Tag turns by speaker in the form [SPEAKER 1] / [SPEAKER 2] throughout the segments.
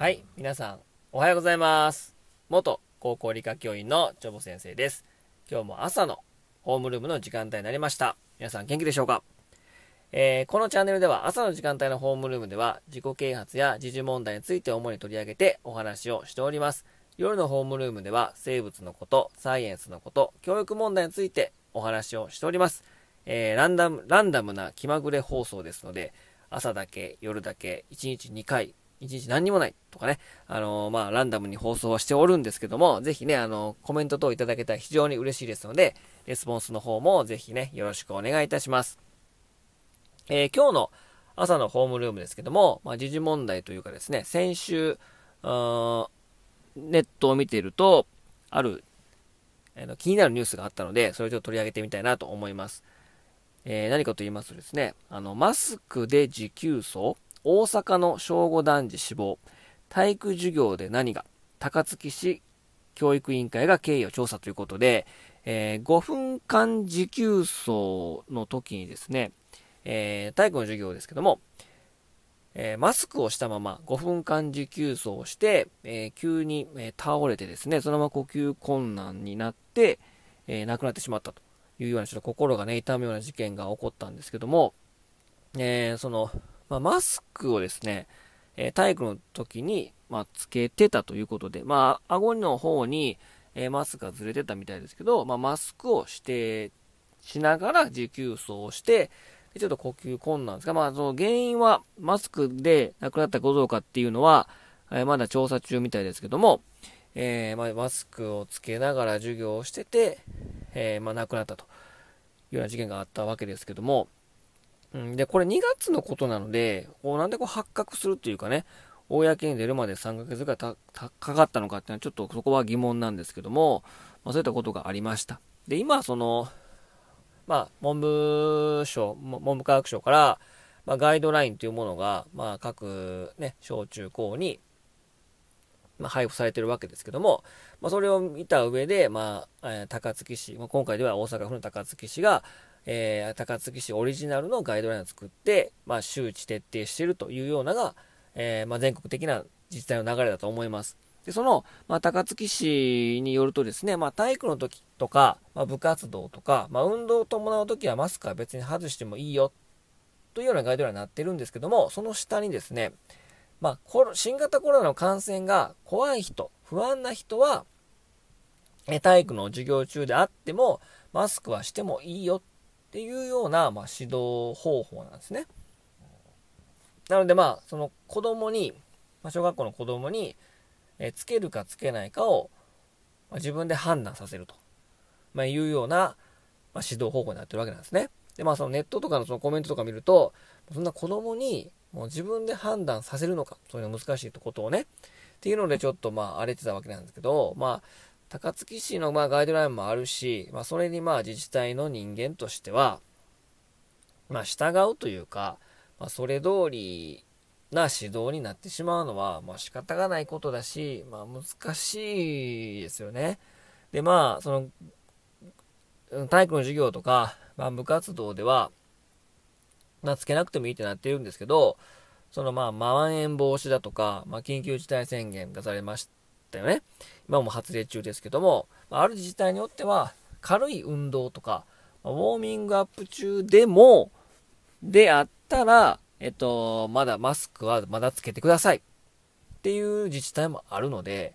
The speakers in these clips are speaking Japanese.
[SPEAKER 1] はい、皆さん、おはようございます。元高校理科教員のチョボ先生です。今日も朝のホームルームの時間帯になりました。皆さん元気でしょうか、えー、このチャンネルでは朝の時間帯のホームルームでは自己啓発や自重問題について主に取り上げてお話をしております。夜のホームルームでは生物のこと、サイエンスのこと、教育問題についてお話をしております。えー、ランダム、ランダムな気まぐれ放送ですので、朝だけ、夜だけ、1日2回一日何にもないとかね、あのー、まあ、ランダムに放送はしておるんですけども、ぜひね、あのー、コメント等いただけたら非常に嬉しいですので、レスポンスの方もぜひね、よろしくお願いいたします。えー、今日の朝のホームルームですけども、まあ、時事問題というかですね、先週、ネットを見ていると、ある、えー、気になるニュースがあったので、それをちょっと取り上げてみたいなと思います。え何かと言いますとですね、あの、マスクで持久走大阪の小5男児死亡、体育授業で何が、高槻市教育委員会が経緯を調査ということで、えー、5分間持久走の時にですね、えー、体育の授業ですけども、えー、マスクをしたまま5分間持久走をして、え急に、え倒れてですね、そのまま呼吸困難になって、え亡くなってしまったというような、ちょっと心がね、痛むような事件が起こったんですけども、えその、まあ、マスクをですね、えー、体育の時に、まあ、つけてたということで、まあ、顎の方に、えー、マスクがずれてたみたいですけど、まあ、マスクをして、しながら持久走をして、ちょっと呼吸困難ですが、まあ、その原因はマスクで亡くなったかどうかっていうのは、えー、まだ調査中みたいですけども、えー、まあ、マスクをつけながら授業をしてて、えー、まあ、亡くなったというような事件があったわけですけども、うん、で、これ2月のことなので、こうなんでこう発覚するというかね、公に出るまで3ヶ月ぐらたかかったのかっていうのはちょっとそこは疑問なんですけども、まあ、そういったことがありました。で、今、その、まあ、文部省、文部科学省から、まあ、ガイドラインというものが、まあ、各、ね、小中高に、まあ、配布されてるわけですけども、まあ、それを見た上で、まあ、え高槻市、ま今回では大阪府の高槻市が、えー、高槻市オリジナルのガイドラインを作って、まあ、周知徹底しているというようなが、えー、まあ、全国的な自治体の流れだと思います。で、その、まあ、高槻市によるとですね、まあ、体育の時とか、まあ、部活動とか、まあ、運動を伴う時はマスクは別に外してもいいよ、というようなガイドラインになってるんですけども、その下にですね、まあ、新型コロナの感染が怖い人、不安な人は、体育の授業中であっても、マスクはしてもいいよっていうような、まあ、指導方法なんですね。なのでまあその子供に、まあ、小学校の子供に、えつけるかつけないかを、まあ、自分で判断させると、まあ、いうような、まあ、指導方法になってるわけなんですね。でまあそのネットとかのそのコメントとか見るとそんな子供にもう自分で判断させるのかそういうの難しいことをねっていうのでちょっとまあ荒れてたわけなんですけどまあ高槻市のまあガイドラインもあるし、まあ、それにまあ自治体の人間としては、まあ、従うというか、まあ、それ通りな指導になってしまうのは、まあ、仕方がないことだし、まあ、難しいですよね。で、まあ、その、体育の授業とか、まあ、部活動では、まあ、つけなくてもいいってなってるんですけど、そのまあ、まん延防止だとか、まあ、緊急事態宣言がされましったよね。今も発令中ですけども、ある自治体によっては、軽い運動とか、ウォーミングアップ中でも、であったら、えっと、まだマスクはまだつけてくださいっていう自治体もあるので、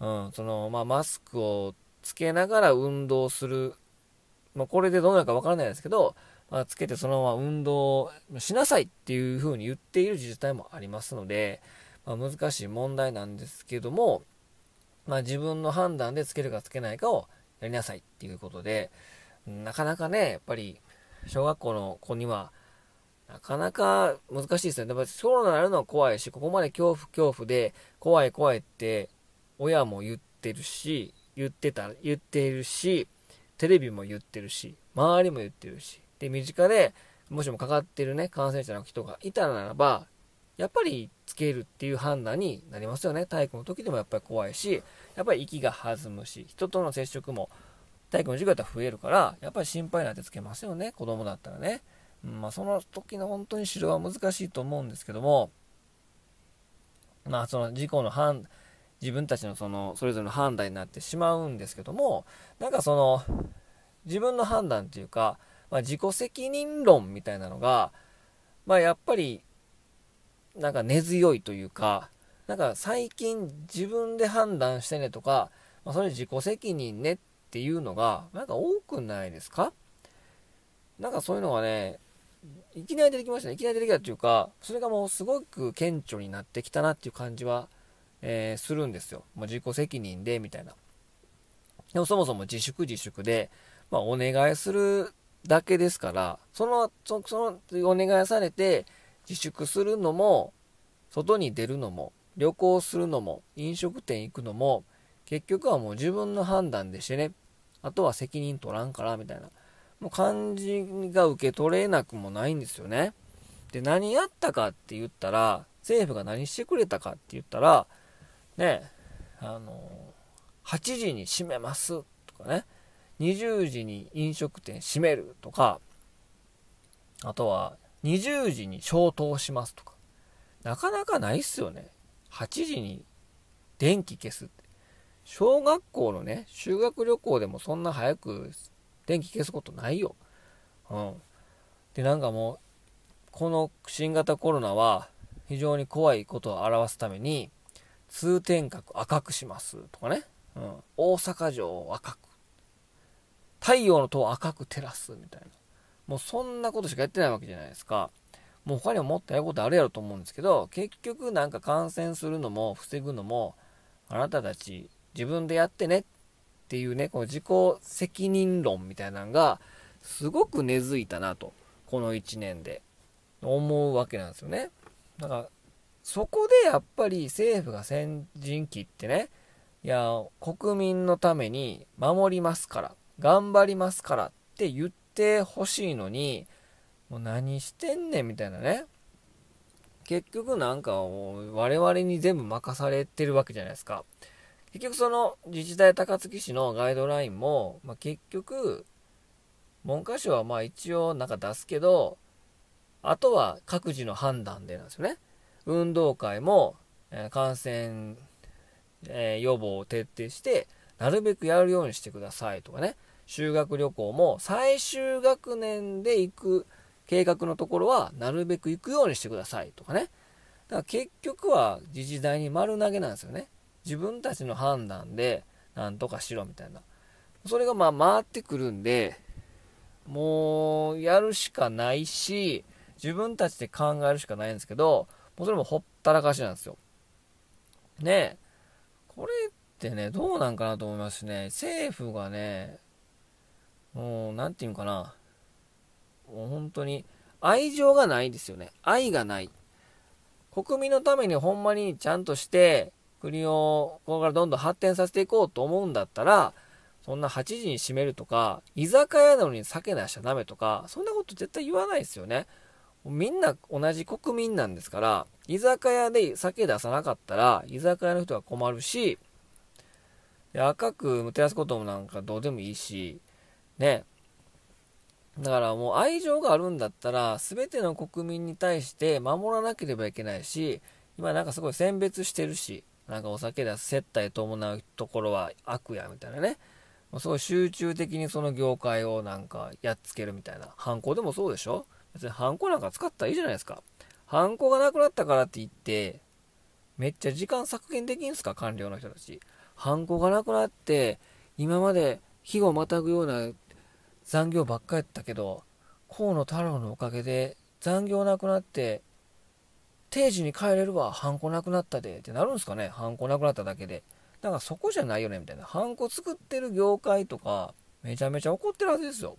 [SPEAKER 1] うん、その、まあ、マスクをつけながら運動する、まあ、これでどうなるかわからないですけど、まあ、つけてそのまま運動しなさいっていうふうに言っている自治体もありますので、まあ、難しい問題なんですけども、まあ、自分の判断でつけるかつけないかをやりなさいっていうことで、なかなかね、やっぱり小学校の子には、なかなか難しいですね。だからコロナになるのは怖いし、ここまで恐怖恐怖で、怖い怖いって親も言ってるし、言ってた、言っているし、テレビも言ってるし、周りも言ってるし、で、身近でもしもかかってるね、感染者の人がいたならば、やっぱりつけるっていう判断になりますよね。体育の時でもやっぱり怖いし、やっぱり息が弾むし、人との接触も体育の授業だったら増えるから、やっぱり心配なんてつけますよね、子供だったらね。うん、まあ、その時の本当に指導は難しいと思うんですけども、まあその事故の判、自分たちのそのそれぞれの判断になってしまうんですけども、なんかその自分の判断っていうか、まあ、自己責任論みたいなのが、まあ、やっぱりなんか根強いというか、なんか最近自分で判断してねとか、まあ、それ自己責任ねっていうのが、なんか多くないですかなんかそういうのがね、いきなり出てきましたね。いきなり出てきたっていうか、それがもうすごく顕著になってきたなっていう感じは、えー、するんですよ。ま自己責任で、みたいな。でもそもそも自粛自粛で、まあお願いするだけですから、その、その、お願いされて、自粛するのも、外に出るのも、旅行するのも、飲食店行くのも、結局はもう自分の判断でしてね、あとは責任取らんから、みたいな、もう感じが受け取れなくもないんですよね。で、何やったかって言ったら、政府が何してくれたかって言ったら、ね、あの、8時に閉めますとかね、20時に飲食店閉めるとか、あとは20時に消灯しますとか、なかなかないっすよね。8時に電気消すって。小学校のね、修学旅行でもそんな早く電気消すことないよ。うん。で、なんかもう、この新型コロナは非常に怖いことを表すために、通天閣赤くしますとかね。うん。大阪城を赤く。太陽の塔を赤く照らすみたいな。もうそんなことしかやってないわけじゃないですか。もう他にももっとやることあるやろと思うんですけど、結局なんか感染するのも防ぐのも、あなたたち自分でやってねっていうね、この自己責任論みたいなのが、すごく根付いたなと、この1年で思うわけなんですよね。だから、そこでやっぱり政府が先陣切ってね、いや、国民のために守りますから、頑張りますからって言ってほしいのに、もう何してんねんみたいなね。結局なんか我々に全部任されてるわけじゃないですか。結局その自治体高槻市のガイドラインも、まあ、結局文科省はまあ一応なんか出すけど、あとは各自の判断でなんですよね。運動会も、え感染、え予防を徹底して、なるべくやるようにしてくださいとかね。修学旅行も最終学年で行く計画のところはなるべく行くようにしてくださいとかね。だから結局は自治体に丸投げなんですよね。自分たちの判断で何とかしろみたいな。それがまあ回ってくるんで、もうやるしかないし、自分たちで考えるしかないんですけど、もうそれもほったらかしなんですよ。ねえ。これってね、どうなんかなと思いますね。政府がね、もう、何て言うかな。もう本当に、愛情がないですよね。愛がない。国民のためにほんまにちゃんとして、国をここからどんどん発展させていこうと思うんだったら、そんな8時に閉めるとか、居酒屋なのに酒出しちゃダメとか、そんなこと絶対言わないですよね。みんな同じ国民なんですから、居酒屋で酒出さなかったら、居酒屋の人は困るし、で赤く照らすこともなんかどうでもいいし、ね。だからもう愛情があるんだったら、全ての国民に対して守らなければいけないし、今なんかすごい選別してるし、なんかお酒だ、接待伴うところは悪や、みたいなね。もうすごい集中的にその業界をなんかやっつけるみたいな。犯行でもそうでしょ別にハンコなんか使ったらいいじゃないですか。ハンコがなくなったからって言って、めっちゃ時間削減できんすか官僚の人たち。ハンコがなくなって、今まで日をまたぐような残業ばっかやったけど、河野太郎のおかげで残業なくなって、定時に帰れるわ、ハンコなくなったで、ってなるんですかね、ハンコなくなっただけで。だからそこじゃないよね、みたいな。ハンコ作ってる業界とか、めちゃめちゃ怒ってるはずですよ。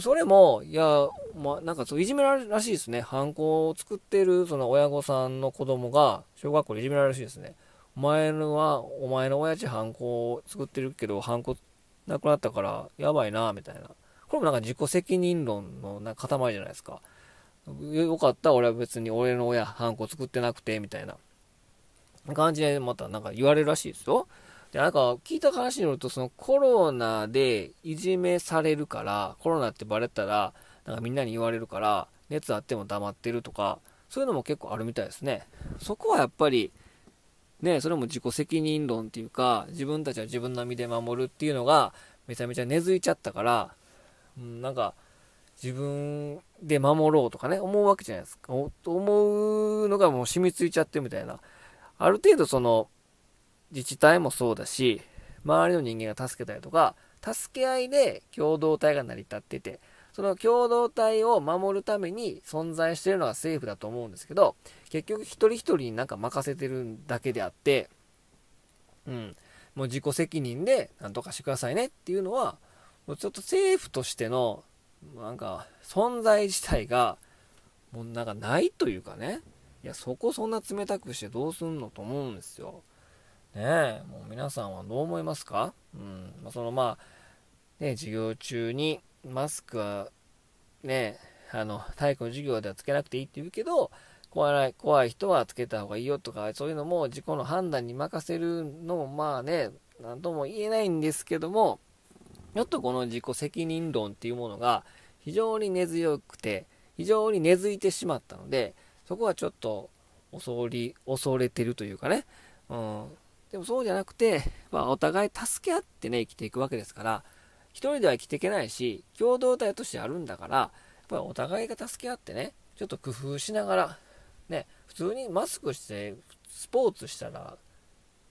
[SPEAKER 1] それも、いや、まあ、なんかそう、いじめられるらしいですね。ハンコを作ってる、その親御さんの子供が、小学校でいじめられるらしいですね。お前のは、お前の親父ハンを作ってるけど、ハン亡くなったから、やばいな、みたいな。これもなんか自己責任論のな塊じゃないですか。よかった、俺は別に俺の親、ハンコ作ってなくて、みたいな感じでまたなんか言われるらしいですよ。で、なんか聞いた話によると、そのコロナでいじめされるから、コロナってバレたら、なんかみんなに言われるから、熱あっても黙ってるとか、そういうのも結構あるみたいですね。そこはやっぱり、ね、それも自己責任論っていうか、自分たちは自分の身で守るっていうのが、めちゃめちゃ根付いちゃったから、うん、なんか、自分で守ろうとかね、思うわけじゃないですか。思うのがもう染みついちゃってみたいな。ある程度その、自治体もそうだし、周りの人間が助けたりとか、助け合いで共同体が成り立ってて、その共同体を守るために存在しているのは政府だと思うんですけど、結局一人一人になんか任せてるだけであって、うん、もう自己責任で何とかしてくださいねっていうのは、もうちょっと政府としての、なんか、存在自体が、もうなんかないというかね、いや、そこそんな冷たくしてどうすんのと思うんですよ。ねえ、もう皆さんはどう思いますかうん、まあ、そのまあ、ね、授業中に、マスクはね、あの、体育の授業ではつけなくていいって言うけど、怖い、怖い人はつけた方がいいよとか、そういうのも自己の判断に任せるのもまあね、何とも言えないんですけども、ちょっとこの自己責任論っていうものが非常に根強くて、非常に根付いてしまったので、そこはちょっと恐り、恐れてるというかね、うん。でもそうじゃなくて、まあお互い助け合ってね、生きていくわけですから、一人では生きていけないし、共同体としてあるんだから、やっぱりお互いが助け合ってね、ちょっと工夫しながら、ね、普通にマスクして、スポーツしたら、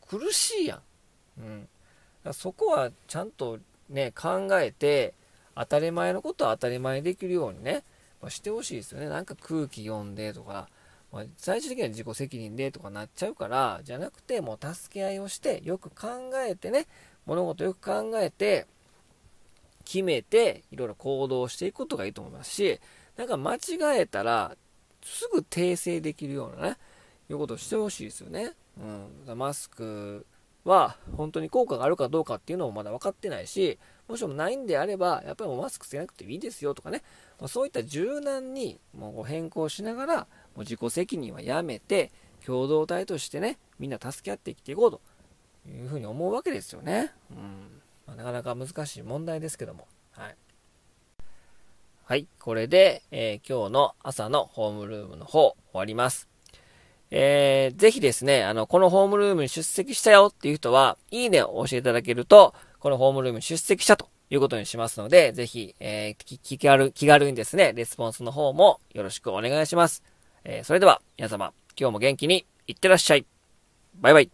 [SPEAKER 1] 苦しいやん。うん。だからそこはちゃんとね、考えて、当たり前のことは当たり前にできるようにね、まあ、してほしいですよね。なんか空気読んでとか、まあ、最終的には自己責任でとかなっちゃうから、じゃなくて、もう助け合いをして、よく考えてね、物事よく考えて、決めて、いろいろ行動していくことがいいと思いますし、なんか間違えたら、すぐ訂正できるようなね、いうことをしてほしいですよね。うん。マスクは本当に効果があるかどうかっていうのもまだ分かってないし、もしもないんであれば、やっぱりもうマスクつけなくていいですよとかね、まそういった柔軟にもう変更しながら、もう自己責任はやめて、共同体としてね、みんな助け合って生きていこうというふうに思うわけですよね。うんまあ、なかなか難しい問題ですけども、はい。はい、これで、えー、今日の朝のホームルームの方終わります。えー、ぜひですね、あの、このホームルームに出席したよっていう人は、いいねを押していただけると、このホームルーム出席したということにしますので、ぜひ、えー、気軽、気軽にですね、レスポンスの方もよろしくお願いします。えー、それでは、皆様、今日も元気に、いってらっしゃい。バイバイ。